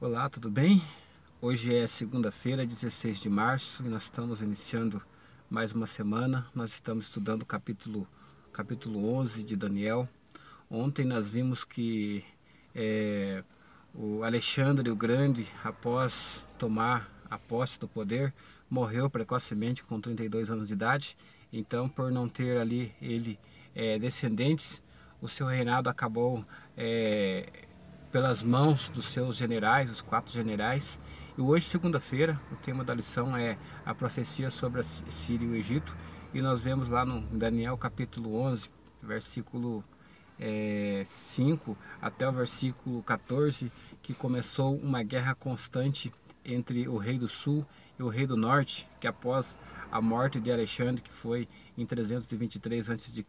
Olá, tudo bem? Hoje é segunda-feira, 16 de março, e nós estamos iniciando mais uma semana. Nós estamos estudando o capítulo, capítulo 11 de Daniel. Ontem nós vimos que é, o Alexandre o Grande, após tomar a posse do poder, morreu precocemente com 32 anos de idade. Então, por não ter ali ele é, descendentes, o seu reinado acabou é, pelas mãos dos seus generais, os quatro generais. E hoje, segunda-feira, o tema da lição é a profecia sobre a Síria e o Egito. E nós vemos lá no Daniel capítulo 11, versículo é, 5 até o versículo 14, que começou uma guerra constante entre o rei do sul e o rei do norte, que após a morte de Alexandre, que foi em 323 a.C.,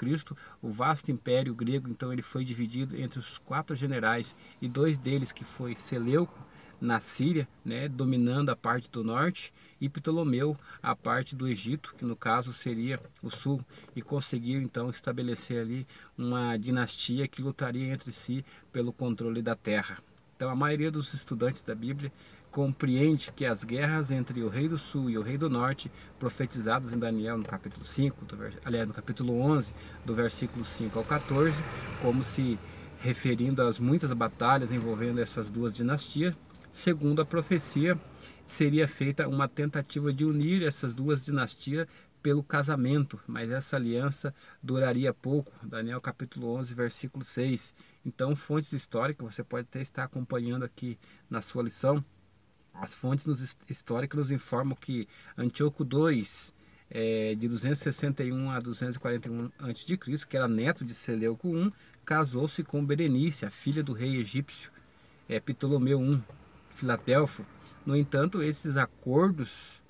o vasto império grego, então ele foi dividido entre os quatro generais e dois deles que foi Seleuco na Síria, né, dominando a parte do norte, e Ptolomeu a parte do Egito, que no caso seria o sul, e conseguiu então estabelecer ali uma dinastia que lutaria entre si pelo controle da terra. Então a maioria dos estudantes da Bíblia compreende que as guerras entre o rei do sul e o rei do norte, profetizadas em Daniel no capítulo 5, do, aliás, no capítulo 11, do versículo 5 ao 14, como se referindo às muitas batalhas envolvendo essas duas dinastias, segundo a profecia, seria feita uma tentativa de unir essas duas dinastias pelo casamento, mas essa aliança duraria pouco. Daniel capítulo 11, versículo 6. Então, fontes históricas você pode até estar acompanhando aqui na sua lição. As fontes nos históricas nos informam que Antíoco II, é, de 261 a 241 a.C., que era neto de Seleuco I, casou-se com Berenice, a filha do rei egípcio é, Ptolomeu I, Filadelfo. No entanto, esses acordos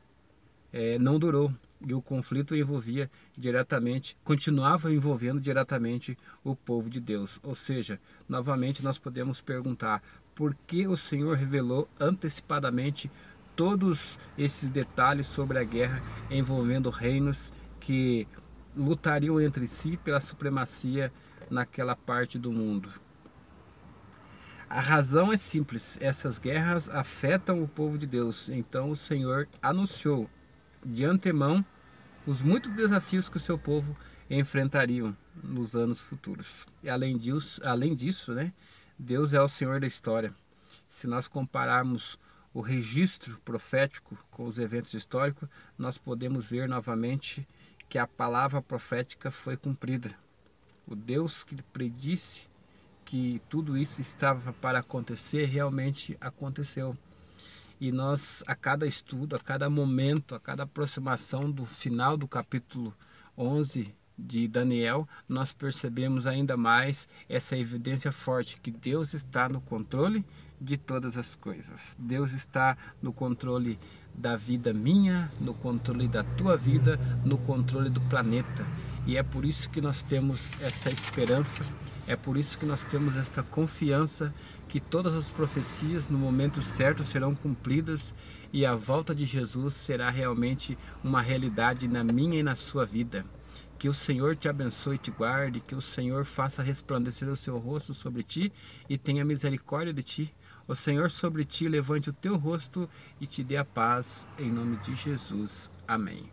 é, não durou e o conflito envolvia diretamente, continuava envolvendo diretamente o povo de Deus. Ou seja, novamente nós podemos perguntar por que o Senhor revelou antecipadamente todos esses detalhes sobre a guerra envolvendo reinos que lutariam entre si pela supremacia naquela parte do mundo. A razão é simples: essas guerras afetam o povo de Deus. Então o Senhor anunciou de antemão os muitos desafios que o seu povo enfrentariam nos anos futuros. E além disso, além disso né, Deus é o Senhor da história. Se nós compararmos o registro profético com os eventos históricos, nós podemos ver novamente que a palavra profética foi cumprida. O Deus que predisse que tudo isso estava para acontecer realmente aconteceu. E nós, a cada estudo, a cada momento, a cada aproximação do final do capítulo 11 de Daniel, nós percebemos ainda mais essa evidência forte que Deus está no controle de todas as coisas. Deus está no controle da vida minha, no controle da tua vida, no controle do planeta. E é por isso que nós temos esta esperança, é por isso que nós temos esta confiança que todas as profecias no momento certo serão cumpridas e a volta de Jesus será realmente uma realidade na minha e na sua vida. Que o Senhor te abençoe e te guarde, que o Senhor faça resplandecer o seu rosto sobre ti e tenha misericórdia de ti o Senhor sobre ti levante o teu rosto e te dê a paz, em nome de Jesus. Amém.